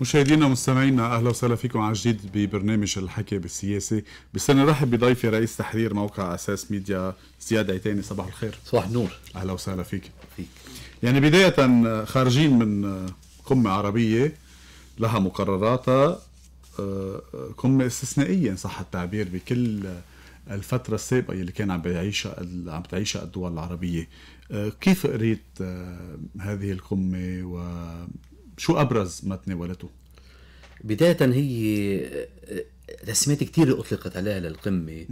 مشاهدينا ومستمعينا اهلا وسهلا فيكم على جديد ببرنامج الحكي بالسياسه بستنى رحب بضيفي رئيس تحرير موقع اساس ميديا زياد عيتاني صباح الخير صباح النور اهلا وسهلا فيك فيك يعني بدايه خارجين من قمه عربيه لها مقرراتها آه، قمه استثنائيه ان صح التعبير بكل الفتره السابقه اللي كان عم بيعيشها عم تعيشها الدول العربيه آه، كيف قريت آه، هذه القمه و شو ابرز ما تناولته؟ بدايه هي تسميات كثير اطلقت عليها للقمه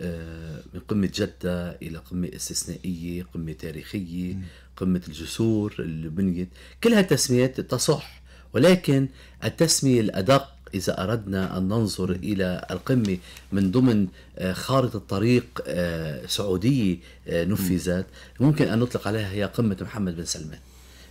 آه، من قمه جده الى قمه استثنائيه، قمه تاريخيه، قمه الجسور اللي بنيت، كل هالتسميات تصح ولكن التسميه الادق إذا أردنا أن ننظر إلى القمة من ضمن آه، خارطة طريق آه، سعودية نفذت ممكن أن نطلق عليها هي قمة محمد بن سلمان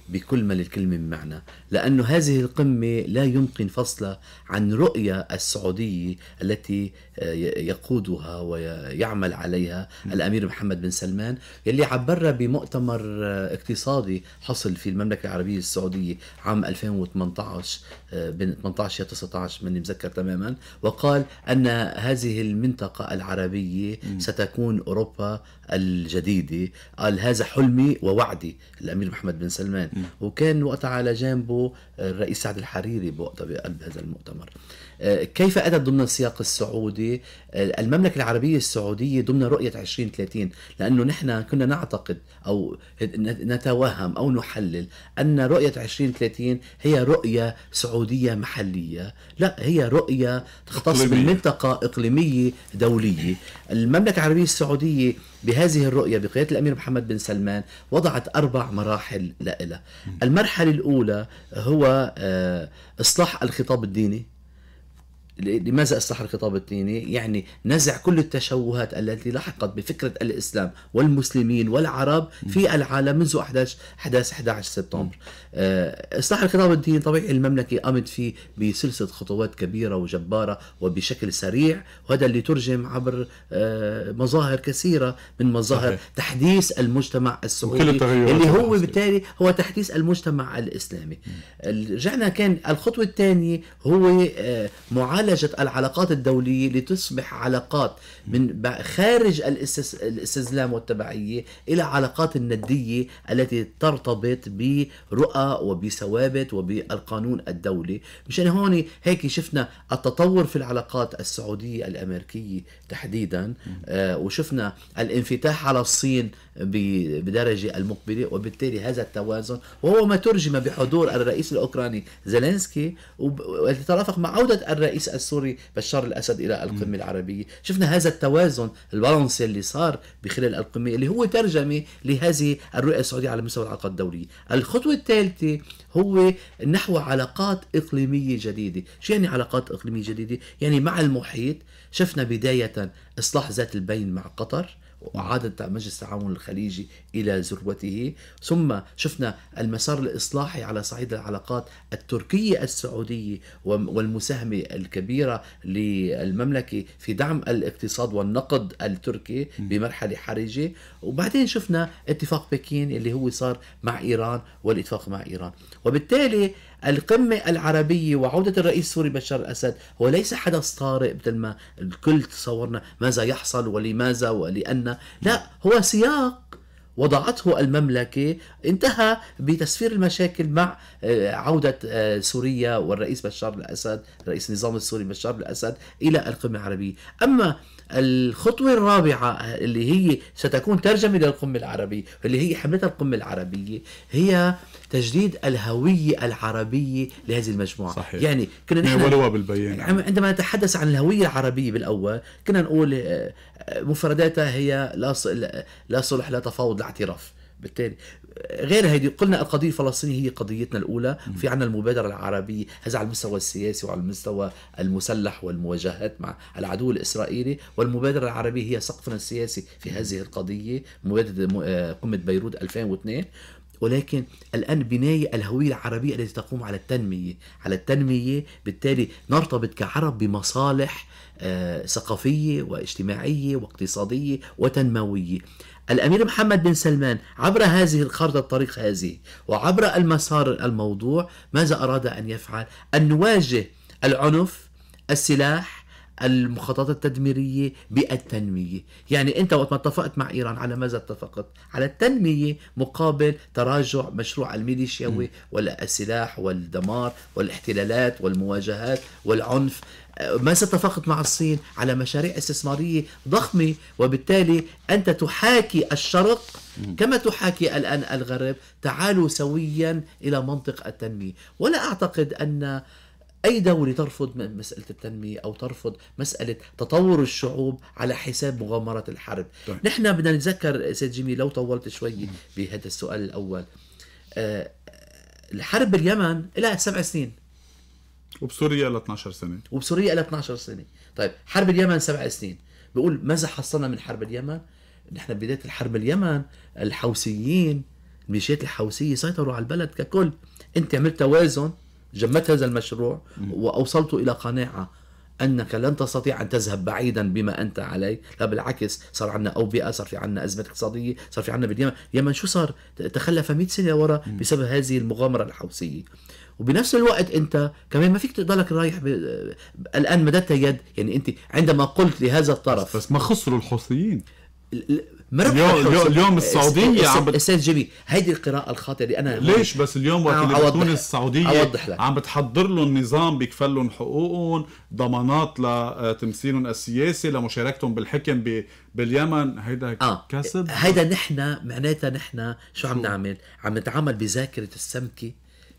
بكل ما للكلمة من معنى لأن هذه القمة لا يمكن فصلها عن رؤية السعودية التي آه، يقودها ويعمل عليها الأمير محمد بن سلمان يلي عبرها بمؤتمر آه، اقتصادي حصل في المملكة العربية السعودية عام 2018 بين 18 يا 19 ماني مذكر تماما وقال أن هذه المنطقة العربية ستكون أوروبا الجديدة قال هذا حلمي ووعدي الأمير محمد بن سلمان وكان وقتها على جانبه الرئيس سعد الحريري بوقتها بقلب هذا المؤتمر آه، كيف أتت ضمن السياق السعودي آه، المملكة العربية السعودية ضمن رؤية 2030 لأنه نحن كنا نعتقد أو نتوهم أو نحلل أن رؤية 2030 هي رؤية سعودية محلية لا هي رؤية تختص إقليمية. بالمنطقة إقليمية دولية المملكة العربية السعودية بهذه الرؤية بقيادة الأمير محمد بن سلمان وضعت أربع مراحل لها المرحلة الأولى هو آه، إصلاح الخطاب الديني لماذا استحر خطاب الديني؟ يعني نزع كل التشوهات التي لحقت بفكرة الإسلام والمسلمين والعرب في العالم منذ أحداث أحداث 11 سبتمبر استحر آه، خطاب الديني طبيعي المملكة قامت فيه بسلسلة خطوات كبيرة وجبارة وبشكل سريع وهذا اللي ترجم عبر آه، مظاهر كثيرة من مظاهر تحديث المجتمع السعودي اللي هو بالتالي هو تحديث المجتمع الإسلامي رجعنا كان الخطوة الثانية هو آه، معالجة عالجت العلاقات الدولية لتصبح علاقات من خارج الاستسلام والتبعية إلى علاقات الندية التي ترتبط برؤى وبثوابت وبالقانون الدولي مشان هون هيك شفنا التطور في العلاقات السعودية الأمريكية تحديدا آه، وشفنا الانفتاح على الصين بدرجة المقبلة وبالتالي هذا التوازن وهو ما ترجم بحضور الرئيس الأوكراني زيلينسكي ويترافق مع عودة الرئيس السوري بشار الأسد إلى القمة العربية شفنا هذا التوازن البالانس اللي صار بخلال القمة اللي هو ترجمة لهذه الرؤية السعودية على مستوى العلاقات الدولية الخطوة الثالثة هو نحو علاقات إقليمية جديدة شو يعني علاقات إقليمية جديدة؟ يعني مع المحيط شفنا بداية إصلاح ذات البين مع قطر وعادة مجلس التعاون الخليجي إلى ذروته ثم شفنا المسار الإصلاحي على صعيد العلاقات التركية السعودية والمساهمة الكبيرة للمملكة في دعم الاقتصاد والنقد التركي بمرحلة حرجة وبعدين شفنا اتفاق بكين اللي هو صار مع إيران والاتفاق مع إيران وبالتالي القمة العربية وعودة الرئيس السوري بشار الأسد هو ليس حدث طارئ مثل ما الكل تصورنا ماذا يحصل ولماذا ولأن لا هو سياق وضعته المملكة انتهى بتسفير المشاكل مع آه، عودة آه، سوريا والرئيس بشار الأسد رئيس النظام السوري بشار الأسد إلى القمة العربية أما الخطوة الرابعة اللي هي ستكون ترجمة للقمة العربية اللي هي حملتها القمة العربية هي تجديد الهوية العربية لهذه المجموعة صحيح. يعني كنا نحن بالبيان عندما نتحدث عن الهوية العربية بالأول كنا نقول آه، آه، مفرداتها هي لا صلح لا تفاوض لا اعتراف بالتالي غير هيدي قلنا القضيه الفلسطينيه هي قضيتنا الاولى في عنا المبادره العربيه هذا على المستوى السياسي وعلى المستوى المسلح والمواجهات مع العدو الاسرائيلي والمبادره العربيه هي سقفنا السياسي في هذه القضيه مبادره آه، قمه بيروت 2002 ولكن الآن بناية الهوية العربية التي تقوم على التنمية على التنمية بالتالي نرتبط كعرب بمصالح آه، ثقافية واجتماعية واقتصادية وتنموية الأمير محمد بن سلمان عبر هذه الخارطة الطريق هذه وعبر المسار الموضوع ماذا أراد أن يفعل؟ أن نواجه العنف السلاح المخططات التدميرية بالتنمية يعني أنت وقت ما اتفقت مع إيران على ماذا اتفقت؟ على التنمية مقابل تراجع مشروع الميليشياوي والسلاح والدمار والاحتلالات والمواجهات والعنف آه، ما اتفقت مع الصين على مشاريع استثمارية ضخمة وبالتالي أنت تحاكي الشرق كما تحاكي الآن الغرب تعالوا سويا إلى منطق التنمية ولا أعتقد أن أي دولة ترفض مسألة التنمية أو ترفض مسألة تطور الشعوب على حساب مغامرة الحرب طيب. نحن بدنا نتذكر سيد جيمي لو طولت شوي بهذا السؤال الأول أه الحرب باليمن لها سبع سنين وبسوريا لها 12 سنة وبسوريا لها 12 سنة طيب حرب اليمن سبع سنين بقول ماذا حصلنا من حرب اليمن نحن بداية الحرب اليمن الحوثيين الميليشيات الحوثية سيطروا على البلد ككل انت عملت توازن جمت هذا المشروع واوصلت الى قناعه انك لن تستطيع ان تذهب بعيدا بما انت عليه، لا بالعكس صار عندنا اوبئه، صار في عندنا ازمه اقتصاديه، صار في عندنا باليمن، اليمن شو صار؟ تخلف 100 سنه ورا بسبب هذه المغامره الحوثيه. وبنفس الوقت انت كمان ما فيك تضلك رايح ب... الان مددت يد يعني انت عندما قلت لهذا الطرف بس ما خسروا الحوثيين اليوم اليوم, اليوم السعوديه عم بت... استاذ جيمي هيدي القراءه الخاطئه اللي انا ليش بس اليوم وقت اللي بتكون السعوديه عم بتحضر لهم نظام بيكفل لهم حقوقهم ضمانات لتمثيلهم آه، السياسي لمشاركتهم بالحكم ب... باليمن هيدا آه. كسب هيدا نحن معناتها نحن شو عم نعمل عم نتعامل بذاكره السمكه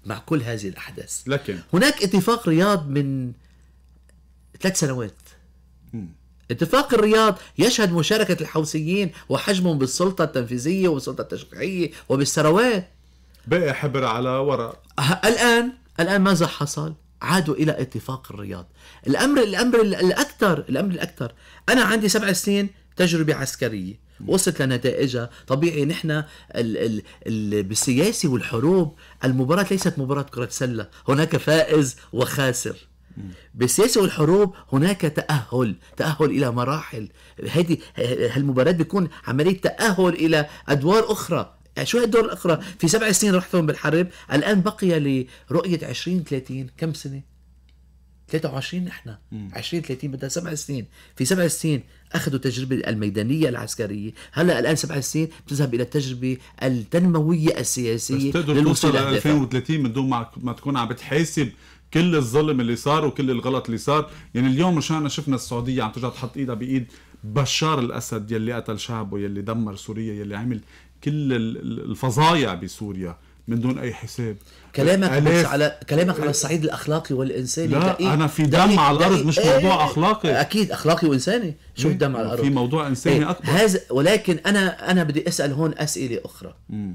مع كل هذه الاحداث لكن هناك اتفاق رياض من ثلاث سنوات اتفاق الرياض يشهد مشاركة الحوثيين وحجمهم بالسلطة التنفيذية والسلطة التشريعية وبالثروات بقي حبر على ورق أه، الآن الآن ماذا حصل؟ عادوا إلى اتفاق الرياض الأمر الأمر الأكثر الأمر الأكثر أنا عندي سبع سنين تجربة عسكرية وصلت لنتائجها طبيعي نحن ال ال ال بالسياسة والحروب المباراة ليست مباراة كرة سلة هناك فائز وخاسر بالسياسة والحروب هناك تأهل تأهل إلى مراحل هذه المباريات بيكون عملية تأهل إلى أدوار أخرى يعني شو الدور الأخرى في سبع سنين رحتهم بالحرب الآن بقي لرؤية 20 30 كم سنة 23 نحن 20 30 بدها سبع سنين في سبع سنين اخذوا التجربه الميدانيه العسكريه هلا الان سبع سنين بتذهب الى التجربه التنمويه السياسيه بس تقدر توصل ل 2030 من دون ما تكون عم بتحاسب كل الظلم اللي صار وكل الغلط اللي صار يعني اليوم مشان شفنا السعوديه عم ترجع تحط ايدها بايد بشار الاسد يلي قتل شعبه يلي دمر سوريا يلي عمل كل الفظايع بسوريا من دون اي حساب كلامك بس على كلامك على آه. الصعيد الاخلاقي والانساني لا دقيق انا في دم على الارض مش ايه موضوع اخلاقي اكيد اخلاقي وانساني شو الدم إيه، على الارض في موضوع انساني ايه اكبر هذا ولكن انا انا بدي اسال هون اسئله اخرى مم.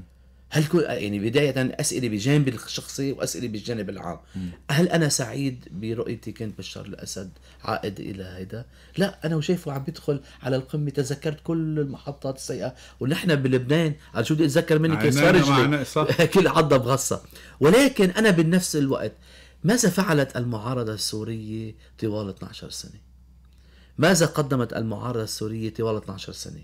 هل كل يعني بدايه اسئله بجانب الشخصي واسئله بالجانب العام م. هل انا سعيد برؤيتي كنت بشار الاسد عائد الى هيدا لا انا وشايفه عم يدخل على القمه تذكرت كل المحطات السيئه ونحن بلبنان على شو بدي اتذكر مني كسر كل عضه بغصه ولكن انا بنفس الوقت ماذا فعلت المعارضه السوريه طوال 12 سنه ماذا قدمت المعارضه السوريه طوال 12 سنه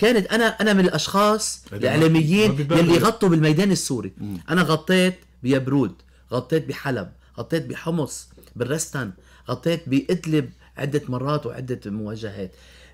كانت انا انا من الاشخاص الاعلاميين اللي غطوا بالميدان السوري مم. انا غطيت بيبرود غطيت بحلب غطيت بحمص بالرستن غطيت بادلب عده مرات وعده مواجهات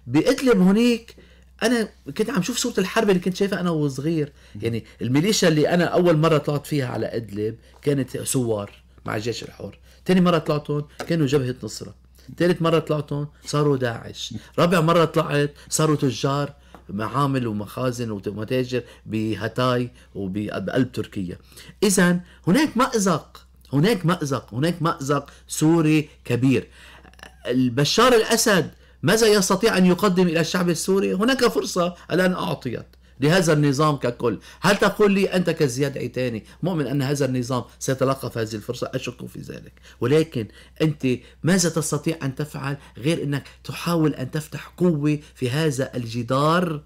بادلب هنيك انا كنت عم شوف صوره الحرب اللي كنت شايفها انا وصغير يعني الميليشيا اللي انا اول مره طلعت فيها على ادلب كانت سوار مع الجيش الحر ثاني مره طلعتهم كانوا جبهه نصره ثالث مره طلعتهم صاروا داعش رابع مره طلعت صاروا تجار معامل ومخازن ومتاجر بهتاي وبقلب تركيا اذا هناك مأزق هناك مأزق هناك مأزق سوري كبير البشار الأسد ماذا يستطيع أن يقدم إلى الشعب السوري هناك فرصة الآن أعطيت لهذا النظام ككل هل تقول لي أنت كزياد عيتاني مؤمن أن هذا النظام سيتلقف هذه الفرصة أشك في ذلك ولكن أنت ماذا تستطيع أن تفعل غير أنك تحاول أن تفتح قوة في هذا الجدار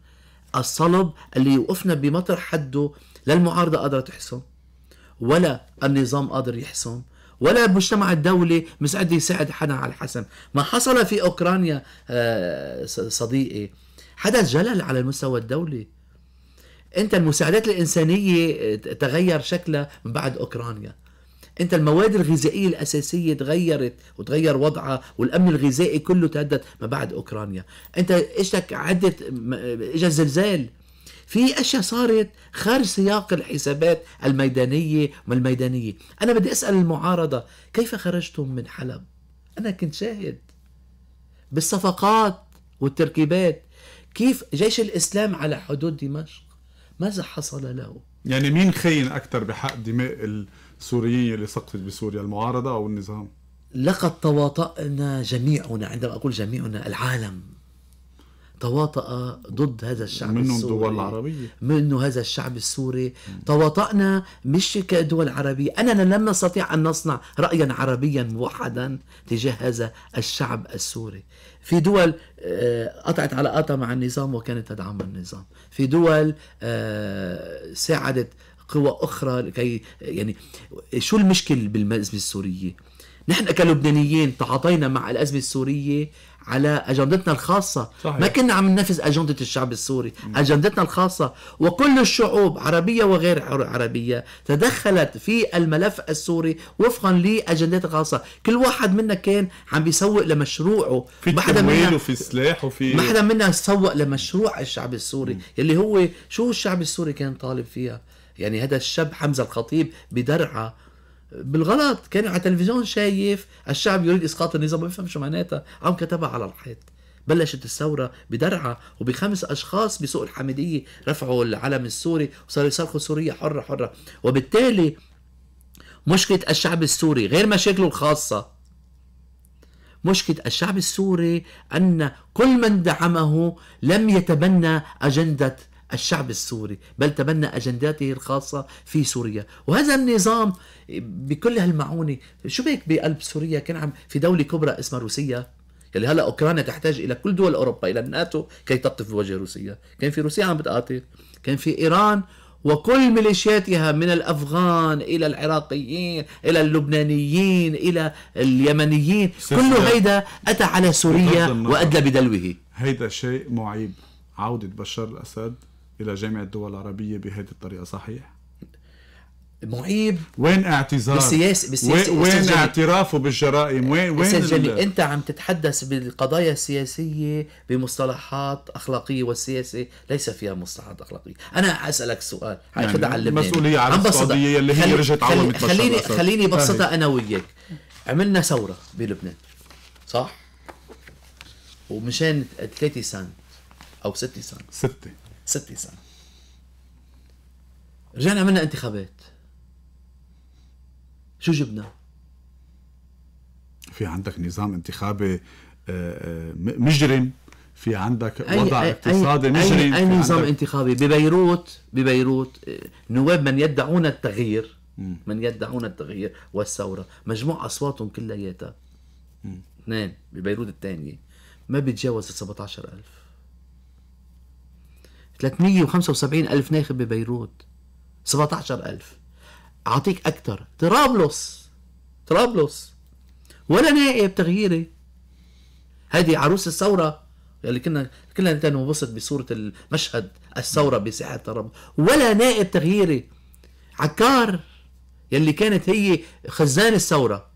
الصلب اللي وقفنا بمطر حده لا المعارضة قادرة تحسم ولا النظام قادر يحسم ولا المجتمع الدولي مستعد يساعد حدا على الحسم ما حصل في أوكرانيا آه، صديقي حدث جلل على المستوى الدولي انت المساعدات الانسانيه تغير شكلها من بعد اوكرانيا انت المواد الغذائيه الاساسيه تغيرت وتغير وضعها والامن الغذائي كله تهدد ما بعد اوكرانيا انت اجتك عده اجى زلزال في اشياء صارت خارج سياق الحسابات الميدانيه والميدانيه انا بدي اسال المعارضه كيف خرجتم من حلب انا كنت شاهد بالصفقات والتركيبات كيف جيش الاسلام على حدود دمشق ماذا حصل له؟ يعني مين خاين أكثر بحق دماء السوريين اللي سقطت بسوريا المعارضة أو النظام؟ لقد تواطأنا جميعنا عندما أقول جميعنا العالم تواطأ ضد هذا الشعب منه السوري منهم دول العربية منه هذا الشعب السوري تواطأنا مش كدول عربية أنا لم نستطيع أن نصنع رأيا عربيا موحدا تجاه هذا الشعب السوري في دول آه، قطعت علاقاتها مع النظام وكانت تدعم النظام في دول آه، ساعدت قوى أخرى لكي يعني شو المشكلة بالمأزمة السورية نحن كلبنانيين تعاطينا مع الأزمة السورية على أجندتنا الخاصة صحيح. ما كنا عم ننفذ أجندة الشعب السوري م. أجندتنا الخاصة وكل الشعوب عربية وغير عربية تدخلت في الملف السوري وفقا لأجندات خاصة كل واحد منا كان عم بيسوق لمشروعه في تمويل وفي سلاح وفي ما حدا منا سوق لمشروع الشعب السوري م. يلي هو شو الشعب السوري كان طالب فيها يعني هذا الشاب حمزة الخطيب بدرعة بالغلط كان على التلفزيون شايف الشعب يريد اسقاط النظام ما بيفهم شو معناتها عم كتبها على الحيط بلشت الثورة بدرعة وبخمس أشخاص بسوق الحميدية رفعوا العلم السوري وصاروا يصرخوا سوريا حرة حرة وبالتالي مشكلة الشعب السوري غير مشاكله الخاصة مشكلة الشعب السوري أن كل من دعمه لم يتبنى أجندة الشعب السوري بل تبنى أجنداته الخاصة في سوريا وهذا النظام بكل هالمعونة شو بيك بقلب سوريا كان عم في دولة كبرى اسمها روسيا يلي هلا اوكرانيا تحتاج الى كل دول اوروبا الى الناتو كي تقف بوجه روسيا، كان في روسيا عم بتقاتل، كان في ايران وكل ميليشياتها من الافغان الى العراقيين الى اللبنانيين الى اليمنيين كله هيدا اتى على سوريا وادلى بدلوه هيدا شيء معيب عوده بشار الاسد الى جامعه الدول العربيه بهذه الطريقه صحيح؟ معيب وين اعتذار بالسياسه بالسياسه وين, اعترافه بالجرائم وين وين ال... انت عم تتحدث بالقضايا السياسيه بمصطلحات اخلاقيه والسياسه ليس فيها مصطلحات اخلاقيه انا اسالك سؤال حاخذها يعني على لبنان مسؤوليه على السعوديه اللي هي رجعت رجعت خلي... عومت خليني خليني ببسطها انا وياك عملنا ثوره بلبنان صح ومشان 3 سنت او 6 سنت 6 60 سنة رجعنا عملنا انتخابات شو جبنا؟ في عندك نظام انتخابي آه، آه، مجرم في عندك وضع اقتصادي مجرم أي, أي نظام عندك... انتخابي ببيروت ببيروت آه، نواب من يدعون التغيير من يدعون التغيير والثورة مجموع أصواتهم كلياتها اثنين ببيروت الثانية ما بيتجاوز ال 17000 375 ألف ناخب ببيروت 17 ألف أعطيك أكثر طرابلس طرابلس ولا نائب تغييري هذه عروس الثورة اللي يعني كنا كلنا كان بصورة المشهد الثورة بساحة طرابلس ولا نائب تغييري عكار يلي كانت هي خزان الثورة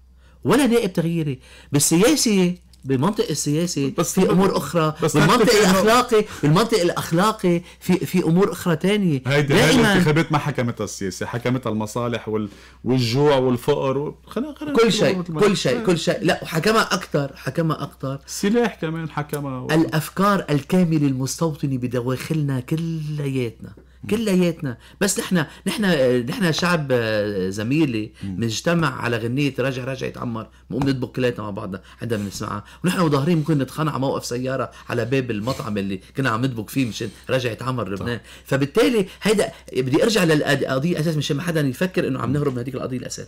ولا نائب تغييري بالسياسة بالمنطق السياسي بس في امور اخرى بس بالمنطق الاخلاقي بالمنطق الاخلاقي في في امور اخرى تانية هيدي هاي الانتخابات ما حكمتها السياسه حكمتها المصالح وال... والجوع والفقر و... خلينا كل, كل شيء كل شيء كل شيء لا وحكمها اكثر حكمها اكثر السلاح كمان حكمها و... الافكار الكامله المستوطنه بدواخلنا كلياتنا كلياتنا بس نحن نحن نحن شعب آه، زميلي بنجتمع على غنيه رجع رجع يتعمر بنقوم نطبخ كلياتنا مع بعضنا حدا بنسمعها ونحن وضاهرين ممكن نتخانق على موقف سياره على باب المطعم اللي كنا عم نطبخ فيه مشان رجع يتعمر لبنان فبالتالي هيدا بدي ارجع للقضيه اساس مشان ما حدا يفكر انه عم نهرب من هذيك القضيه الاساس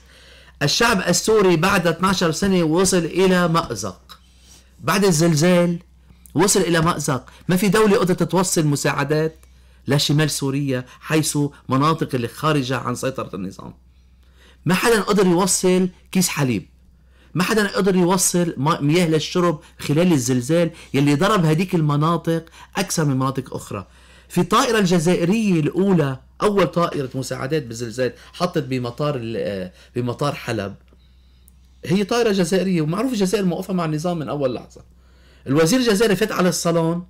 الشعب السوري بعد 12 سنه وصل الى مازق بعد الزلزال وصل الى مازق ما في دوله قدرت توصل مساعدات لشمال سوريا حيث مناطق اللي خارجة عن سيطرة النظام ما حدا قدر يوصل كيس حليب ما حدا قدر يوصل مياه للشرب خلال الزلزال يلي ضرب هديك المناطق أكثر من مناطق أخرى في الطائرة الجزائرية الأولى أول طائرة مساعدات بالزلزال حطت بمطار بمطار حلب هي طائرة جزائرية ومعروف الجزائر موقفة مع النظام من أول لحظة الوزير الجزائري فات على الصالون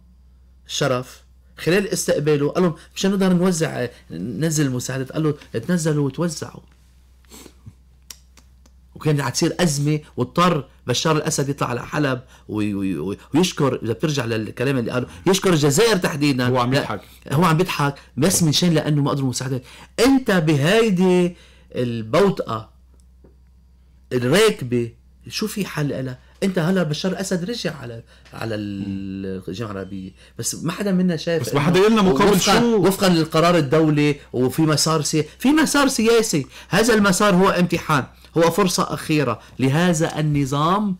شرف خلال استقباله قال لهم مشان نقدر نوزع ننزل المساعدات قال له تنزلوا وتوزعوا وكانت تصير أزمة واضطر بشار الأسد يطلع على حلب ويشكر إذا بترجع للكلام اللي قاله يشكر الجزائر تحديدا هو عم يضحك هو عم يضحك بس من شان لأنه ما قدروا مساعدات أنت بهيدي البوتقة الراكبة شو في حل لها انت هلا بشار الاسد رجع على على الجامعه العربيه بس ما حدا منا شايف بس ما حدا قلنا مقابل وفقاً شو وفقا للقرار الدولي وفي مسار سياسي في مسار سياسي هذا المسار هو امتحان هو فرصه اخيره لهذا النظام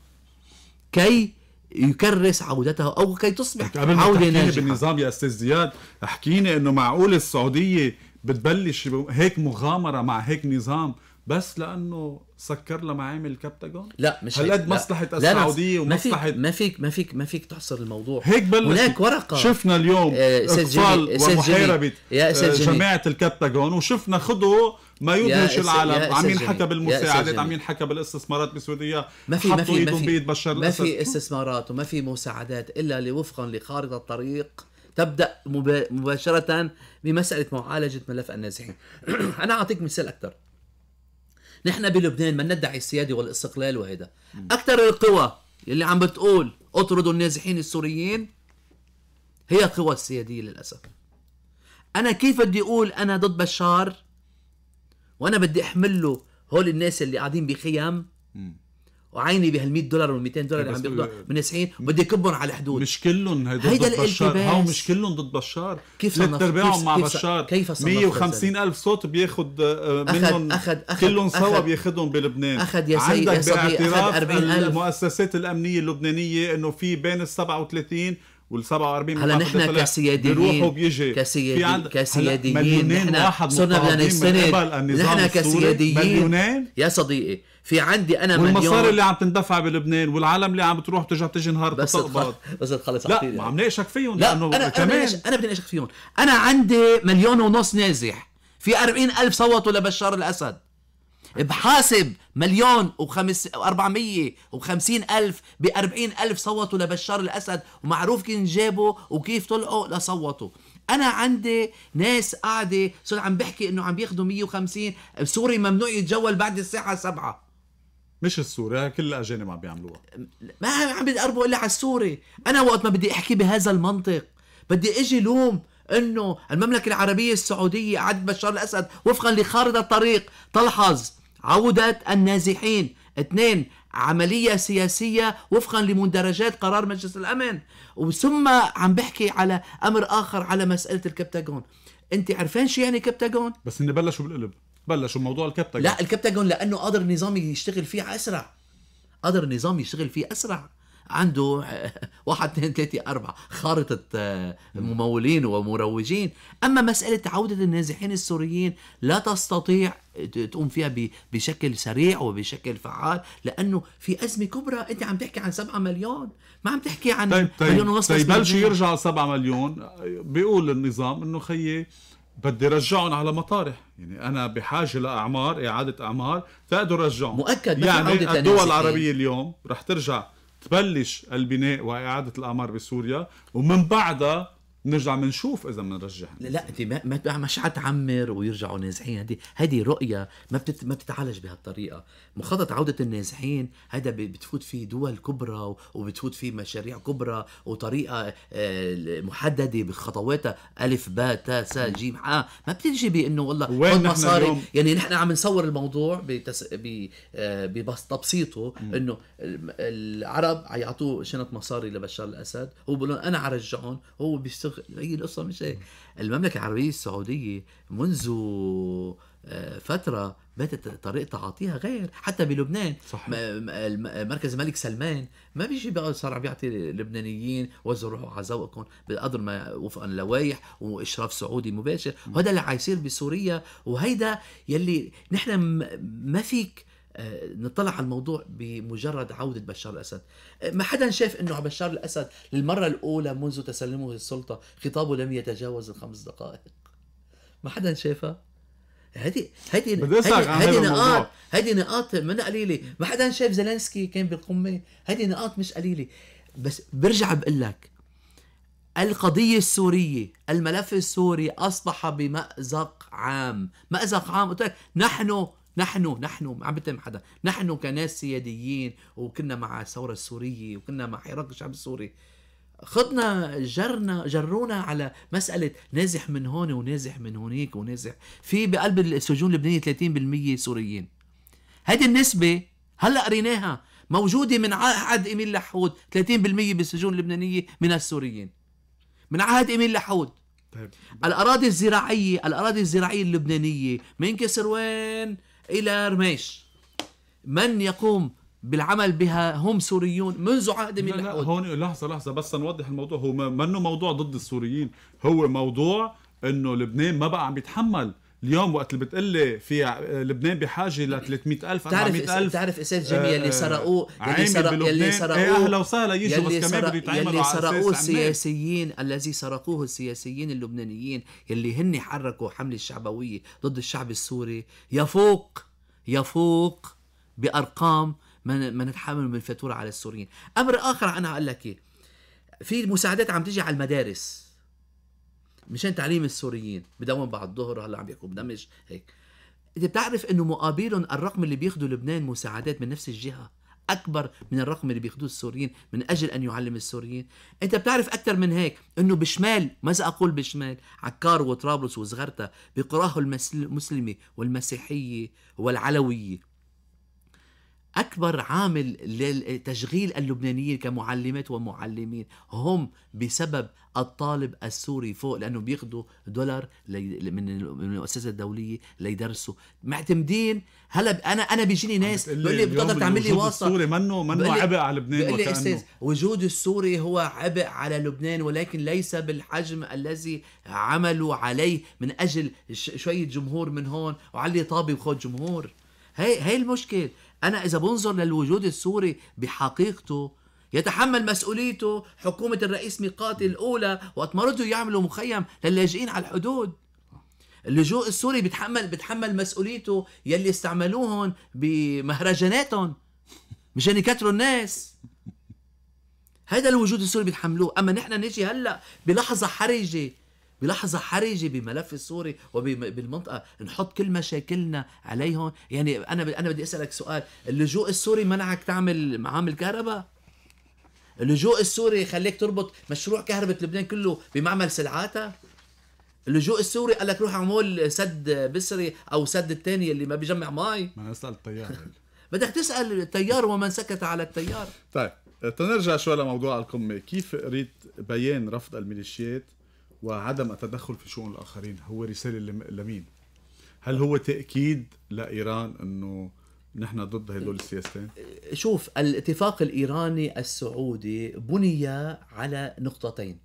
كي يكرس عودته او كي تصبح عوده ناجحه بالنظام يا استاذ زياد احكيني انه معقول السعوديه بتبلش هيك مغامره مع هيك نظام بس لانه سكر لها معامل الكابتاجون لا مش هل قد مصلحه السعوديه ومصلحه ما فيك ما فيك ما فيك تحصر الموضوع هيك بلش هناك ورقه شفنا اليوم آه، اقفال ومحاربه آه، جماعه الكابتاجون وشفنا خذوا ما يدهش العالم عم ينحكى بالمساعدات عم ينحكى بالاستثمارات بسوريا ما في ما في ما في ما في استثمارات وما في مساعدات الا وفقا لخارطه الطريق تبدا مباشره بمساله معالجه ملف النازحين انا اعطيك مثال اكثر نحن بلبنان ما ندعي السياده والاستقلال وهيدا اكثر القوى اللي عم بتقول اطردوا النازحين السوريين هي قوى السياديه للاسف انا كيف بدي اقول انا ضد بشار وانا بدي احمل له هول الناس اللي قاعدين بخيام وعيني بهال100 دولار وال200 دولار إيه، اللي عم بياخذوها من 90 وبدي كبهم على الحدود مش كلهم هدول ضد بشار هاو مش كلهم ضد بشار كيف ثلاث ارباعهم مع كيف بشار كيف 150 الف صوت بياخذ آه، منهم أخد أخد كلهم سوا بياخذهم بلبنان اخذ يا سيدي عندك باعتراف المؤسسات الامنيه اللبنانيه انه في بين ال 37 وال 47 هلا نحن كسياديين بيجي كسياديين كسياديين نحن صرنا بدنا نستند نحن كسياديين يا صديقي في عندي انا مليون والمصاري اللي عم تندفع بلبنان والعالم اللي عم بتروح بترجع بتجي نهار بس تقبض بس تخلص لا ما عم ناقشك فيهم لا لانه انا كمان انا بدي ناقشك فيهم انا عندي مليون ونص نازح في 40000 صوتوا لبشار الاسد بحاسب مليون وخمس وخمسين ألف بأربعين ألف صوتوا لبشار الأسد ومعروف كيف جابوا وكيف طلعوا لصوتوا انا عندي ناس قاعده صرت عم بحكي انه عم بياخذوا 150 سوري ممنوع يتجول بعد الساعه 7 مش السوري كل الاجانب عم بيعملوها ما عم بيقربوا الا على السوري انا وقت ما بدي احكي بهذا المنطق بدي اجي لوم انه المملكه العربيه السعوديه عد بشار الاسد وفقا لخارطه الطريق تلحظ عودة النازحين اثنين عملية سياسية وفقا لمندرجات قرار مجلس الأمن وثم عم بحكي على أمر آخر على مسألة الكبتاجون أنت عرفان شو يعني كبتاجون؟ بس إني بلشوا بالقلب بلشوا موضوع الكبتاجون لا الكبتاجون لأنه قادر النظام يشتغل فيه أسرع قادر النظام يشتغل فيه أسرع عنده واحد اثنين ثلاثة أربعة خارطة آه، ممولين ومروجين أما مسألة عودة النازحين السوريين لا تستطيع تقوم فيها بشكل سريع وبشكل فعال لأنه في أزمة كبرى أنت عم تحكي عن 7 مليون ما عم تحكي عن طيب طيب مليون ونص طيب بلش يرجع 7 مليون بيقول النظام أنه خيي بدي رجعهم على مطارح يعني انا بحاجه لاعمار اعاده اعمار تقدر رجعهم مؤكد يعني الدول العربيه اليوم رح ترجع تبلش البناء واعاده الاعمار بسوريا ومن بعدها بنرجع بنشوف اذا بنرجع لا انت ما ما مش حتعمر ويرجعوا نازحين هذه هذه رؤيه ما بتت ما بتتعالج بهالطريقه مخطط عوده النازحين هذا بتفوت فيه دول كبرى وبتفوت فيه مشاريع كبرى وطريقه آه، محدده بخطواتها الف باء تاء سا جيم ح ما بتجي بانه والله وين مصاري اليوم؟ يعني نحن عم نصور الموضوع بتس... ب... آه، بتبسيطه انه العرب عيعطوه شنط مصاري لبشار الاسد هو بيقول انا عرجعهم هو بيشتغل هي القصه مش هيك المملكه العربيه السعوديه منذ آه، فتره باتت طريقه تعاطيها غير حتى بلبنان صحيح. مركز الملك سلمان ما بيجي بقى صار عم بيعطي اللبنانيين وزروا روحوا على ذوقكم بقدر ما وفقا لوايح واشراف سعودي مباشر وهذا اللي عايصير بسوريا وهيدا يلي نحن ما فيك آه، نطلع على الموضوع بمجرد عودة بشار الأسد آه، ما حدا شاف أنه بشار الأسد للمرة الأولى منذ تسلمه السلطة خطابه لم يتجاوز الخمس دقائق ما حدا شافها هذه هذه هذه نقاط هذه نقاط منا قليله ما حدا شاف زيلينسكي كان بالقمه هذه نقاط مش قليله بس برجع بقول لك القضية السورية الملف السوري أصبح بمأزق عام مأزق عام قلت لك نحن نحن نحن ما عم بتم حدا نحن كناس سياديين وكنا مع الثورة السورية وكنا مع حراك الشعب السوري خدنا جرنا جرونا على مسألة نازح من هون ونازح من هونيك ونازح في بقلب السجون اللبنانية 30% سوريين هذه النسبة هلا قريناها موجودة من عهد إيميل لحود 30% بالسجون اللبنانية من السوريين من عهد إيميل لحود طيب. الأراضي الزراعية الأراضي الزراعية اللبنانية من وين إلى رميش من يقوم بالعمل بها هم سوريون منذ عهد من لا لا هون لحظه لحظه بس نوضح الموضوع هو منه موضوع ضد السوريين هو موضوع انه لبنان ما بقى عم يتحمل اليوم وقت اللي بتقلي في لبنان بحاجه ل 300000 400000 بتعرف اساد جميل يلي سرقوه يلي سرقوه يلي إيه، سرقوه ايه اهلا وسهلا يجوا بس كمان بده يتعاملوا يلي سرقوه السياسيين الذي سرقوه السياسيين اللبنانيين يلي هن حركوا حمله الشعبويه ضد الشعب السوري يفوق يفوق بارقام من من تحمل من فاتوره على السوريين امر اخر انا اقول لك في مساعدات عم تيجي على المدارس مشان تعليم السوريين بدون بعد الظهر هلا عم بيكون بدمج هيك انت بتعرف انه مقابلهم الرقم اللي بياخذوا لبنان مساعدات من نفس الجهه اكبر من الرقم اللي بياخذوه السوريين من اجل ان يعلم السوريين انت بتعرف اكثر من هيك انه بشمال ماذا اقول بشمال عكار وطرابلس وزغرتا بقراه المسلمه والمسيحيه والعلويه أكبر عامل لتشغيل اللبنانيين كمعلمات ومعلمين هم بسبب الطالب السوري فوق لأنه بياخذوا دولار من المؤسسة الدولية ليدرسوا معتمدين هلا أنا أنا بيجيني ناس بيقول لي بتقدر تعمل لي واسطة السوري منه منه عبء على لبنان بيقول لي أستاذ وجود السوري هو عبء على لبنان ولكن ليس بالحجم الذي عملوا عليه من أجل شوية جمهور من هون وعلي طابي وخذ جمهور هي هي المشكله أنا إذا بنظر للوجود السوري بحقيقته يتحمل مسؤوليته حكومة الرئيس ميقاتي الأولى وقت ما رضوا يعملوا مخيم للاجئين على الحدود اللجوء السوري بتحمل بتحمل مسؤوليته يلي استعملوهم بمهرجاناتهم مشان يكتروا الناس هذا الوجود السوري بيتحملوه اما نحن نجي هلا بلحظه حرجه بلحظة حرجة بملف السوري وبالمنطقة نحط كل مشاكلنا عليهم يعني أنا أنا بدي أسألك سؤال اللجوء السوري منعك تعمل معامل كهرباء اللجوء السوري خليك تربط مشروع كهرباء لبنان كله بمعمل سلعاتا اللجوء السوري قال لك روح اعمل سد بسري او سد الثاني اللي ما بيجمع مي ما نسال التيار بدك تسال التيار ومن سكت على التيار طيب،, طيب تنرجع شوي لموضوع القمه كيف قريت بيان رفض الميليشيات وعدم التدخل في شؤون الآخرين هو رسالة لمين؟ هل هو تأكيد لإيران أنه نحن ضد هدول السياستين؟ شوف الاتفاق الإيراني السعودي بني على نقطتين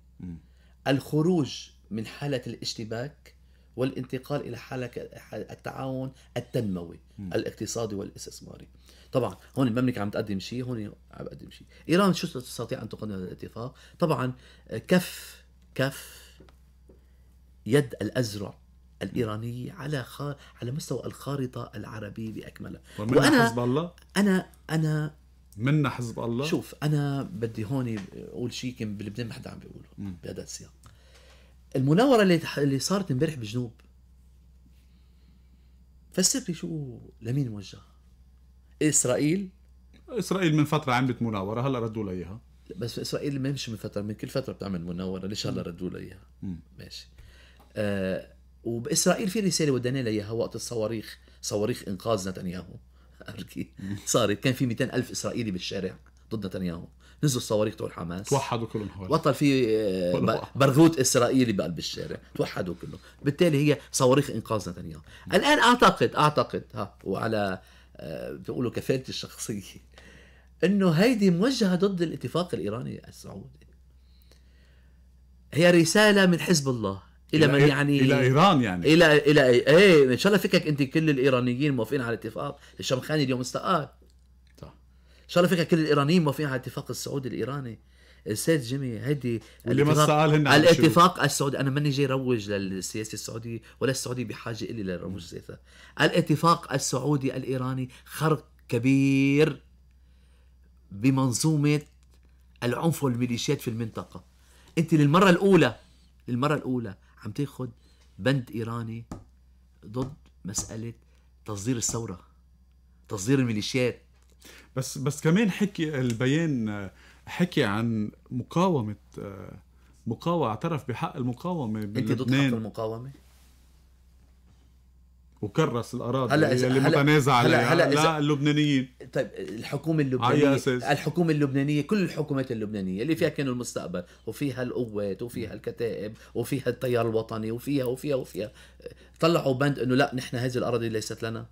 الخروج من حالة الاشتباك والانتقال إلى حالة التعاون التنموي الاقتصادي والاستثماري طبعا هون المملكة عم تقدم شيء هون عم تقدم شيء إيران شو تستطيع أن تقدم هذا الاتفاق طبعا كف كف يد الازرع الايرانيه على خ... على مستوى الخارطه العربيه باكملها وانا حزب الله انا انا منا حزب الله شوف انا بدي هون اقول شيء كان بلبنان ما حدا عم بيقوله بهذا السياق المناوره اللي اللي صارت امبارح بجنوب فسر لي شو لمين موجهه اسرائيل اسرائيل من فتره عملت مناوره هلا ردوا لها اياها بس اسرائيل ما مش من فتره من كل فتره بتعمل مناوره ليش هلا ردوا لها اياها ماشي آه، وباسرائيل في رساله ودينا لها اياها وقت الصواريخ صواريخ انقاذ نتنياهو صارت كان في 200 الف اسرائيلي بالشارع ضد نتنياهو نزلوا الصواريخ تبع حماس توحدوا كلهم حوالي بطل في آه، برغوت اسرائيلي بقلب الشارع توحدوا كلهم بالتالي هي صواريخ انقاذ نتنياهو الان اعتقد اعتقد ها وعلى آه، بيقولوا كفالتي الشخصيه انه هيدي موجهه ضد الاتفاق الايراني السعودي هي رساله من حزب الله الى من يعني الى ايران يعني الى الى ايه ان شاء الله فكك انت كل الايرانيين موافقين على الاتفاق الشمخاني اليوم استقال صح ان شاء الله فكك كل الايرانيين موافقين على الاتفاق السعودي الايراني السيد جيمي هيدي اللي ما سالهن على الاتفاق السعودي انا ماني جاي روج للسياسه السعوديه ولا السعوديه بحاجه الي لروج سياسه الاتفاق السعودي الايراني خرق كبير بمنظومه العنف والميليشيات في المنطقه انت للمره الاولى للمره الاولى عم تاخذ بند ايراني ضد مساله تصدير الثوره تصدير الميليشيات بس بس كمان حكي البيان حكي عن مقاومه مقاومه اعترف بحق المقاومه انت ضد حق المقاومه؟ وكرس الاراضي هلا اللي هلأ متنازع عليها هلأ هلأ لا اللبنانيين طيب الحكومه اللبنانيه الحكومه اللبنانيه كل الحكومات اللبنانيه اللي فيها كانوا المستقبل وفيها القوات وفيها الكتائب وفيها التيار الوطني وفيها وفيها وفيها طلعوا بند انه لا نحن هذه الاراضي ليست لنا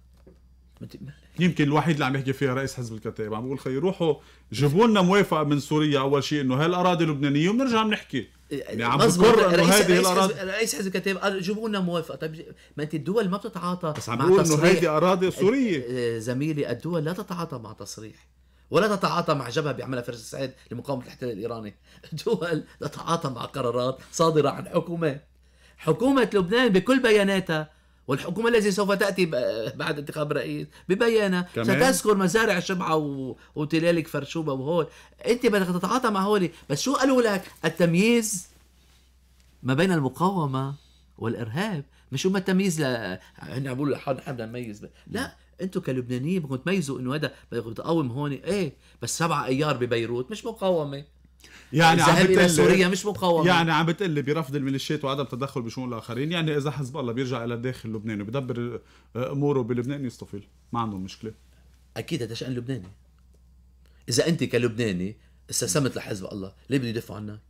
يمكن الوحيد اللي عم يحكي فيها رئيس حزب الكتائب عم بقول خي روحوا جيبوا لنا موافقه من سوريا اول شيء انه هالاراضي لبنانيه وبنرجع بنحكي يعني عم بكرر انه هذه الاراضي رئيس حزب كتاب جيبوا لنا موافقه طيب ما انت الدول ما بتتعاطى بس عم بقول انه هذه اراضي سوريه آه، زميلي الدول لا تتعاطى مع تصريح ولا تتعاطى مع جبهه بيعملها فارس السعيد لمقاومه الاحتلال الايراني، الدول تتعاطى مع قرارات صادره عن حكومات. حكومه لبنان بكل بياناتها والحكومة التي سوف تأتي بعد انتخاب رئيس ببيانها ستذكر مزارع شبعة وتلالك فرشوبة وهول أنت بدك تتعاطى مع هولي بس شو قالوا لك التمييز ما بين المقاومة والإرهاب مش ما التمييز ل... هن عم بيقولوا حدا مميز لا انتم كلبنانيين بدكم تميزوا انه هذا بدكم تقاوم هون ايه بس سبعة ايار ببيروت مش مقاومه يعني عم بتقول سوريا مش مقاومه يعني عم بتقول برفض الميليشيات وعدم تدخل بشؤون الاخرين يعني اذا حزب الله بيرجع الى الداخل اللبناني وبدبر آه، اموره بلبنان يستفيل ما عندهم مشكله اكيد هذا شان لبناني اذا انت كلبناني استسلمت لحزب الله ليه بده يدافعوا عنك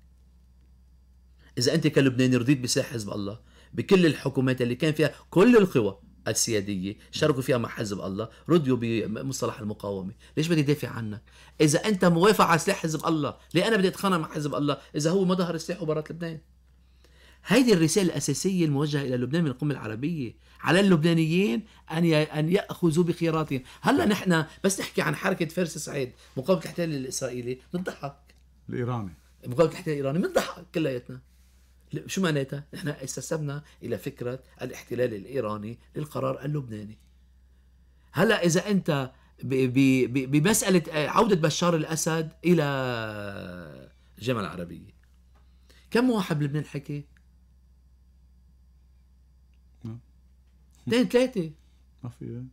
اذا انت كلبناني رضيت بسلاح حزب الله بكل الحكومات اللي كان فيها كل القوى السيادية شاركوا فيها مع حزب الله رديوا بمصطلح المقاومة ليش بدي دافع عنك إذا أنت موافق على سلاح حزب الله ليه أنا بدي أتخانق مع حزب الله إذا هو ما ظهر سلاحه برات لبنان هيدي الرسالة الأساسية الموجهة إلى لبنان من القمة العربية على اللبنانيين أن أن يأخذوا بخياراتهم هلا طيب. نحن بس نحكي عن حركة فارس سعيد مقابل الاحتلال الإسرائيلي بنضحك الإيراني مقابل الاحتلال الإيراني بنضحك كلياتنا شو معناتها؟ نحن استسلمنا الى فكره الاحتلال الايراني للقرار اللبناني. هلا اذا انت بمساله آه، عوده بشار الاسد الى الجامعه العربيه كم واحد بلبنان حكي؟ نعم. اثنين ثلاثه ما في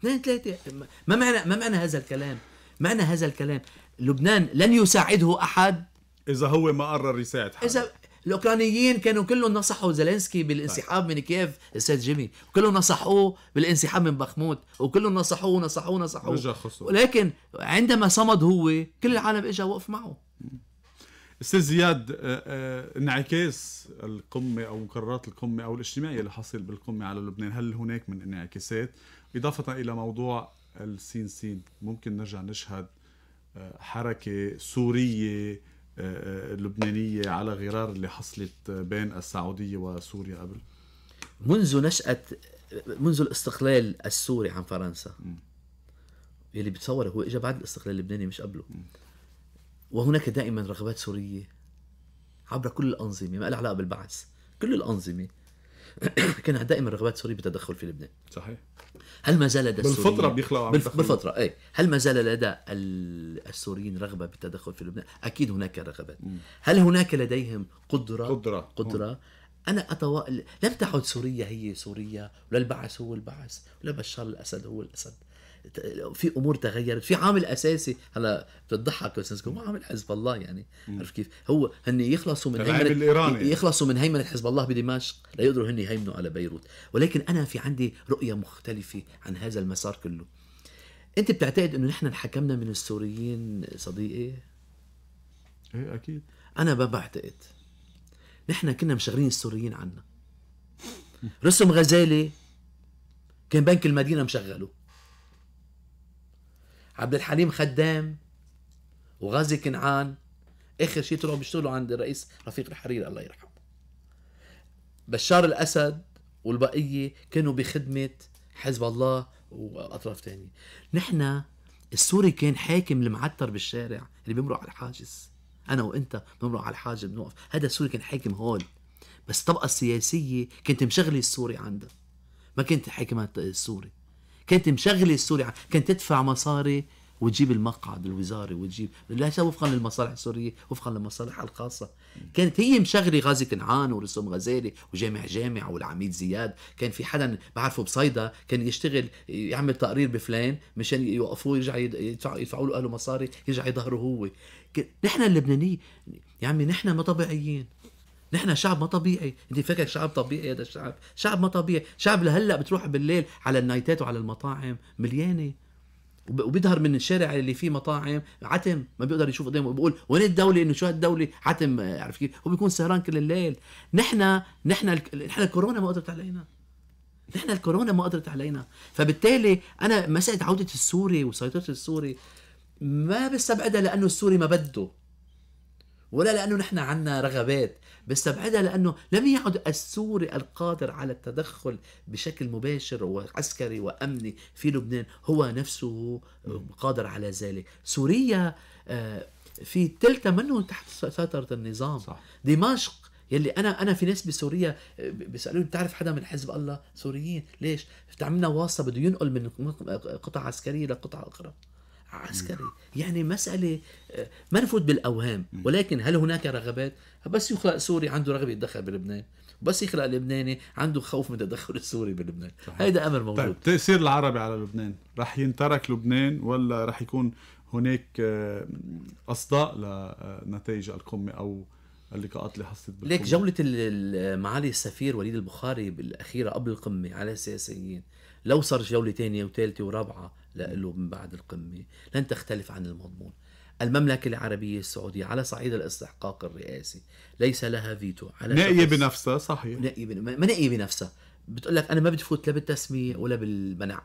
اثنين ثلاثه ما معنى ما معنى هذا الكلام؟ معنى هذا الكلام لبنان لن يساعده احد اذا هو ما قرر يساعد حدا اذا الاوكرانيين كانوا كلهم نصحوا زيلينسكي بالانسحاب من كييف استاذ جيمي كلهم نصحوه بالانسحاب من بخموت وكلهم نصحوه نصحوه نصحوه رجع خسر ولكن عندما صمد هو كل العالم اجى وقف معه استاذ زياد آه، آه، انعكاس القمه او مقررات القمه او الاجتماعي اللي حصل بالقمه على لبنان هل هناك من انعكاسات اضافه الى موضوع السين سين ممكن نرجع نشهد آه، حركه سوريه آه، اللبنانية على غرار اللي حصلت بين السعودية وسوريا قبل منذ نشأة منذ الاستقلال السوري عن فرنسا م. يلي بتصور هو إجا بعد الاستقلال اللبناني مش قبله م. وهناك دائما رغبات سورية عبر كل الأنظمة ما لها علاقة بالبعث كل الأنظمة كان دائما رغبات سوريا بالتدخل في لبنان صحيح هل ما زال لدى السوريين بالفطره بيخلقوا بالف... بالفطره اي هل ما زال لدى السوريين رغبه بالتدخل في لبنان اكيد هناك رغبات هل هناك لديهم قدره قدره قدره انا أتوا... لم تعد سوريا هي سوريا ولا البعث هو البعث ولا بشار الاسد هو الاسد في امور تغيرت في عامل اساسي هلا بتضحك بس ما عامل حزب الله يعني عرفت كيف هو هن يخلصوا من هيمنه الإيراني. يعني. يخلصوا من هيمنه حزب الله بدمشق ليقدروا هن يهيمنوا على بيروت ولكن انا في عندي رؤيه مختلفه عن هذا المسار كله انت بتعتقد انه نحن انحكمنا من السوريين صديقي ايه اكيد انا ما بعتقد نحن كنا مشغلين السوريين عنا رسم غزالي كان بنك المدينه مشغله عبد الحليم خدام وغازي كنعان اخر شيء طلعوا بيشتغلوا عند الرئيس رفيق الحريري الله يرحمه بشار الاسد والبقيه كانوا بخدمه حزب الله واطراف تانية نحن السوري كان حاكم المعتر بالشارع اللي بيمرق على الحاجز انا وانت بنمرق على الحاجز بنوقف هذا السوري كان حاكم هول بس الطبقه السياسيه كانت مشغله السوري عندها ما كانت حاكمها السوري كانت مشغله السوري كانت تدفع مصاري وتجيب المقعد الوزاري وتجيب ليس وفقا للمصالح السوريه وفقا للمصالح الخاصه كانت هي مشغله غازي كنعان ورسوم غزالي وجامع جامع والعميد زياد كان في حدا بعرفه بصيدا كان يشتغل يعمل تقرير بفلان مشان يوقفوه يرجع يدفعوا له اهله مصاري يرجع يظهره هو نحن اللبنانيين يا عمي نحن ما طبيعيين نحن شعب ما طبيعي انت فاكر شعب طبيعي هذا الشعب شعب ما طبيعي شعب لهلا بتروح بالليل على النايتات وعلى المطاعم مليانه وبيظهر من الشارع اللي فيه مطاعم عتم ما بيقدر يشوف قدامه بيقول وين الدوله انه شو هالدوله عتم عارف كيف هو بيكون سهران كل الليل نحن نحن نحن الكورونا ما قدرت علينا نحن الكورونا ما قدرت علينا فبالتالي انا مساله عوده السوري وسيطره السوري ما بستبعدها لانه السوري ما بده ولا لانه نحن عندنا رغبات بستبعدها لانه لم يعد السوري القادر على التدخل بشكل مباشر وعسكري وامني في لبنان هو نفسه قادر على ذلك سوريا آه، في تلتا منه تحت سيطره النظام صح. دمشق يلي انا انا في ناس بسوريا آه، بيسالوني بتعرف حدا من حزب الله سوريين ليش؟ عملنا واسطه بده ينقل من قطعه عسكريه لقطعه اخرى عسكري يعني مسألة آه، ما نفوت بالأوهام ولكن هل هناك رغبات بس يخلق سوري عنده رغبة يتدخل بلبنان بس يخلق لبناني عنده خوف من التدخل السوري بلبنان هيدا أمر موجود طيب تأثير العربي على لبنان رح ينترك لبنان ولا رح يكون هناك آه، أصداء لنتائج القمة أو اللقاءات اللي حصلت بالقمة ليك جولة معالي السفير وليد البخاري بالأخيرة قبل القمة على السياسيين إيه؟ لو صار جولة ثانية وثالثة ورابعة له من بعد القمة لن تختلف عن المضمون المملكة العربية السعودية على صعيد الاستحقاق الرئاسي ليس لها فيتو على نائية بنفسها صحيح نائية بن... ما نائية بنفسها بتقول لك أنا ما بدي فوت لا بالتسمية ولا بالمنع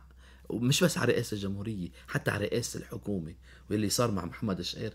ومش بس على رئاسة الجمهورية حتى على رئاسة الحكومة واللي صار مع محمد الشقير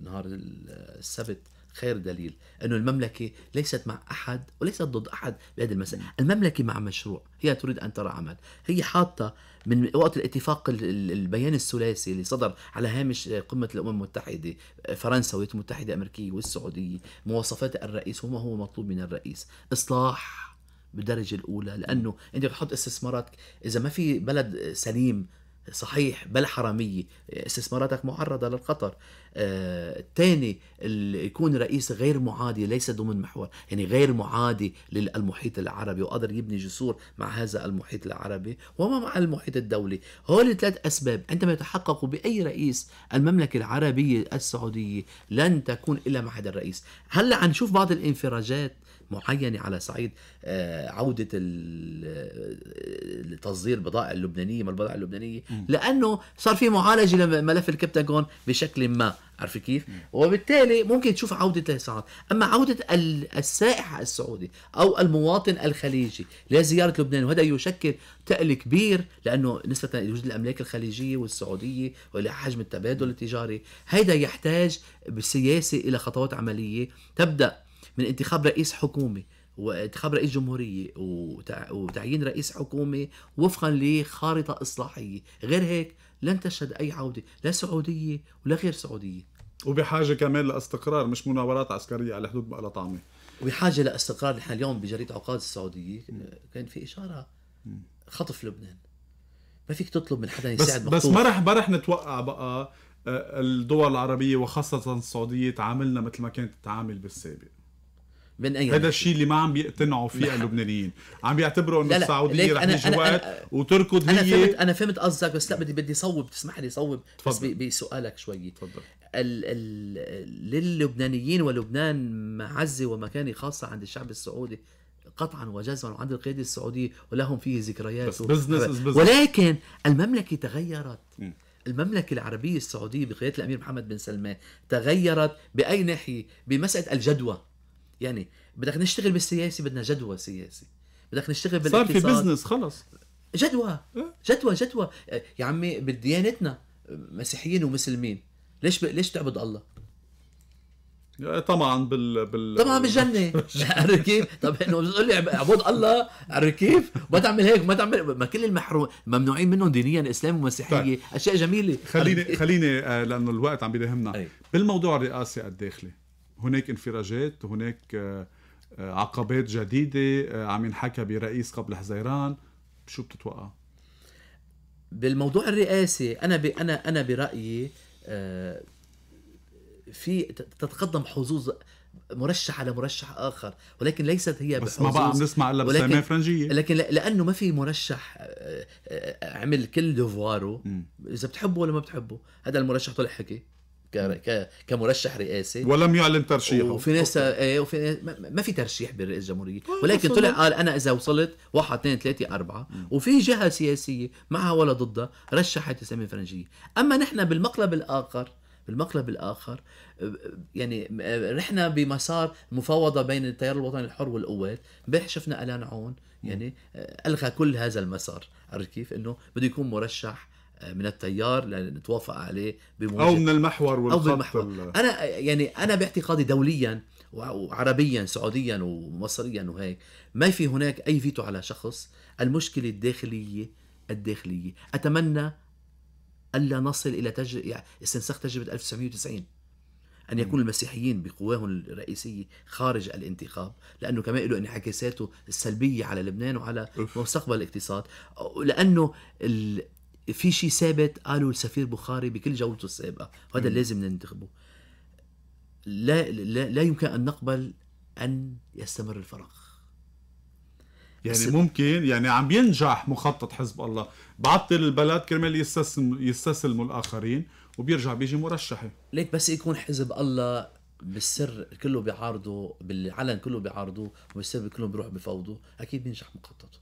نهار السبت خير دليل انه المملكه ليست مع احد وليست ضد احد بهذه المساله، المملكه مع مشروع، هي تريد ان ترى عمل، هي حاطه من وقت الاتفاق البيان الثلاثي اللي صدر على هامش قمه الامم المتحده فرنسا والولايات المتحده الامريكيه والسعوديه، مواصفات الرئيس وما هو مطلوب من الرئيس، اصلاح بالدرجه الاولى لانه انت بتحط استثمارات اذا ما في بلد سليم صحيح بل حرامية استثماراتك معرضة للخطر آه، الثاني آه، يكون رئيس غير معادي ليس ضمن محور يعني غير معادي للمحيط العربي وقدر يبني جسور مع هذا المحيط العربي وما مع المحيط الدولي هول ثلاث أسباب عندما يتحققوا بأي رئيس المملكة العربية السعودية لن تكون إلا مع هذا الرئيس هلأ هل نشوف بعض الانفراجات معينة على صعيد آه، عودة آه، تصدير البضائع اللبنانية ما البضائع اللبنانية لأنه صار في معالجة لملف الكبتاغون بشكل ما عارف كيف؟ وبالتالي ممكن تشوف عودة لسعاد أما عودة السائح السعودي أو المواطن الخليجي لزيارة لبنان وهذا يشكل تقل كبير لأنه نسبة لوجود الأملاك الخليجية والسعودية ولحجم التبادل التجاري هذا يحتاج بالسياسة إلى خطوات عملية تبدأ من انتخاب رئيس حكومه وانتخاب رئيس جمهوريه وتعيين رئيس حكومه وفقا لخارطه اصلاحيه، غير هيك لن تشهد اي عوده لا سعوديه ولا غير سعوديه. وبحاجه كمان لاستقرار مش مناورات عسكريه على حدود بقى طعمه. وبحاجه لاستقرار نحن اليوم بجريده عقاد السعوديه كان في اشاره خطف لبنان. ما فيك تطلب من حدا يساعد بس, بس ما رح ما رح نتوقع بقى آه، الدول العربيه وخاصه السعوديه تعاملنا مثل ما كانت تتعامل بالسابق. بين اي هذا الشيء اللي ما عم بيقتنعوا فيه اللبنانيين عم بيعتبروا انه السعوديه رح تيجي وقت وتركض أنا فهمت انا فهمت قصدك بس لا بدي بدي صوب تسمح لي صوب بس بسؤالك شوي تفضل ال ال للبنانيين ولبنان معزه ومكانه خاصه عند الشعب السعودي قطعا وجزما وعند القيادة السعودية ولهم فيه ذكريات بس و... بزنس ولكن المملكة تغيرت م. المملكة العربية السعودية بقيادة الأمير محمد بن سلمان تغيرت بأي ناحية بمسألة الجدوى يعني بدك نشتغل بالسياسي بدنا جدوى سياسي بدك نشتغل بالاقتصاد صار في بزنس خلص جدوى إيه. جدوى جدوى يا عمي بديانتنا مسيحيين ومسلمين ليش ب... ليش تعبد الله؟ إيه، طبعا بال بال طبعا بالجنه عرفت كيف؟ طب انه بتقول لي اعبد الله عرفت كيف؟ ما تعمل هيك ما تعمل ما كل المحروم ممنوعين منهم دينيا اسلام ومسيحيه طيب. اشياء جميله خليني خليني آه، لانه الوقت عم بيدهمنا بالموضوع الرئاسي الداخلي إيه هناك انفراجات هناك آه، آه، عقبات جديدة آه، عم ينحكى برئيس قبل حزيران شو بتتوقع؟ بالموضوع الرئاسي أنا ب... أنا أنا برأيي في تتقدم حظوظ مرشح على مرشح اخر ولكن ليست هي بس ما بقى نسمع الا ولكن... فرنجيه لكن لانه ما في مرشح عمل كل دوفواره اذا بتحبه ولا ما بتحبه هذا المرشح طلع حكي كمرشح رئاسي ولم يعلن ترشيحه وفي ناس ايه وفي ناس ما في ترشيح بالرئيس الجمهوريه طيب، ولكن طلع قال انا اذا وصلت واحد اثنين ثلاثه اربعه وفي جهه سياسيه معها ولا ضدها رشحت اسامي فرنجيه اما نحن بالمقلب الاخر بالمقلب الاخر يعني رحنا بمسار مفاوضه بين التيار الوطني الحر والقوات امبارح شفنا الان عون يعني الغى كل هذا المسار عرفت كيف انه بده يكون مرشح من التيار لنتوافق عليه بمواجهة او من المحور والخط أو بالمحور. انا يعني انا باعتقادي دوليا وعربيا سعوديا ومصريا وهيك ما في هناك اي فيتو على شخص المشكله الداخليه الداخليه اتمنى الا نصل الى تج... يعني استنساخ تجربه 1990 ان يكون المسيحيين بقواهم الرئيسيه خارج الانتخاب لانه كمان له انعكاساته السلبيه على لبنان وعلى مستقبل الاقتصاد لانه ال... في شيء ثابت قالوا السفير بخاري بكل جولته السابقه وهذا لازم ننتخبه لا, لا لا يمكن ان نقبل ان يستمر الفراغ يعني ممكن يعني عم ينجح مخطط حزب الله بعطل البلد كرمال يستسلم يستسلموا الاخرين وبيرجع بيجي مرشحه ليك بس يكون حزب الله بالسر كله بيعارضه بالعلن كله بيعارضه وبالسر كله بيروح بفوضه اكيد بينجح مخططه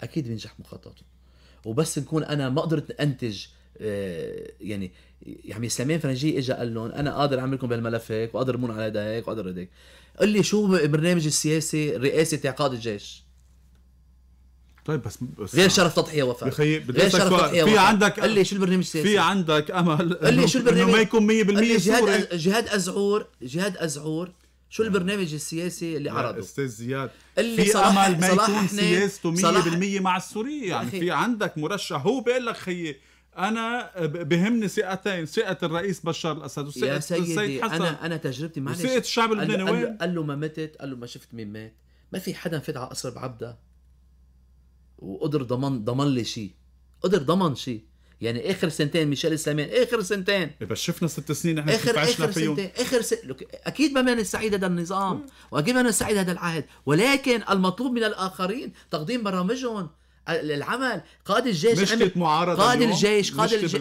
اكيد بينجح مخططه وبس نكون انا ما قدرت انتج آه، يعني يعني سليمان فرنجي اجى قال لهم انا قادر اعمل لكم بهالملف هيك وقادر مون على هيدا هيك وقادر هيك قل لي شو برنامج السياسي رئاسه اعقاد الجيش طيب بس, بس غير شرف تضحيه وفاء غير شرف تضحيه في عندك قال لي شو البرنامج السياسي في عندك امل قال لي شو البرنامج انه ما يكون 100% سوري جهاد جهاد ازعور جهاد ازعور شو البرنامج السياسي اللي عرضه استاذ زياد اللي في صلاح امل ما يكون سياسته 100% مع السوري يعني في عندك مرشح هو بيقول لك خيي انا بهمني ثقتين ثقه الرئيس بشار الاسد وثقه السيد حسن انا انا تجربتي معلش وثقه الشعب اللبناني وين قال له ما متت قال له ما شفت مين مات ما في حدا فات على قصر بعبده وقدر ضمن ضمن لي شيء قدر ضمن شيء يعني اخر سنتين ميشيل سليمان اخر سنتين إيه، بس شفنا ست سنين نحن اخر اخر فيهم. سنتين اخر سنتين اكيد ما من السعيد هذا النظام واكيد ما من السعيد هذا العهد ولكن المطلوب من الاخرين تقديم برامجهم العمل قائد الجيش مشكلة معارضة قائد الجيش قائد الجيش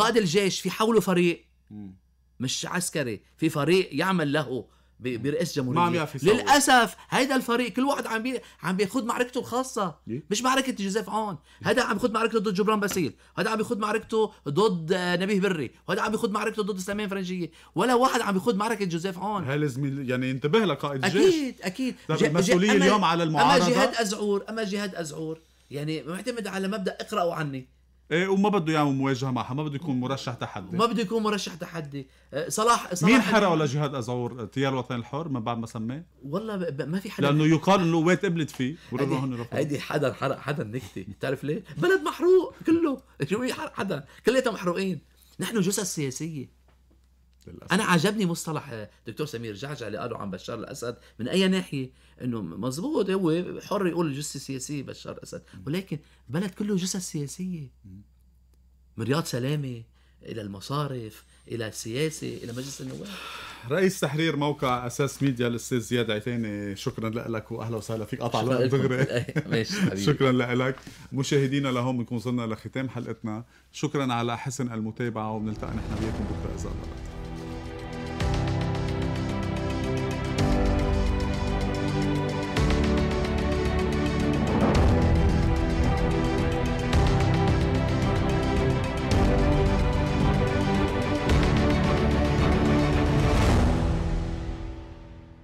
قائد الجيش في حوله فريق مم. مش عسكري في فريق يعمل له برئيس جمهوريه للاسف هيدا الفريق كل واحد عم بي... عم بياخذ معركته الخاصه إيه. مش معركه جوزيف عون هذا عم بياخذ معركته ضد جبران باسيل هذا عم بياخذ معركته ضد آه، نبيه بري وهذا عم بياخذ معركته ضد سلمان فرنجيه ولا واحد عم بياخذ معركه جوزيف عون هل لازم يعني ينتبه لقائد الجيش اكيد اكيد طيب، المسؤوليه اليوم على المعارضه اما جهاد ازعور اما جهاد ازعور يعني معتمد على مبدا اقراوا عني إيه، وما بده يعمل مواجهه معها ما بده يكون مرشح تحدي ما بده يكون مرشح تحدي إيه، صلاح صلاح مين حرقوا لجهاد ازعور تيار الوطني الحر من بعد ما سماه والله ما في حدا لانه يقال انه ويت قبلت فيه ورجعوا هن هيدي حدا حرق حدا نكتي بتعرف ليه بلد محروق كله شو حدا كلياتهم محروقين نحن جثث سياسيه للأسف. انا عجبني مصطلح آه، دكتور سمير جعجع اللي قاله عن بشار الاسد من اي ناحيه انه مزبوط هو حر يقول الجثه السياسيه بشار الاسد ولكن البلد كله جثث سياسيه من رياض سلامه الى المصارف الى السياسه الى مجلس النواب رئيس تحرير موقع اساس ميديا الاستاذ زياد عيتاني شكرا لك واهلا وسهلا فيك قطع الوقت دغري ماشي حبيبي شكرا لك مشاهدينا لهون بنكون وصلنا لختام حلقتنا شكرا على حسن المتابعه وبنلتقي نحن وياكم بكره اذا الله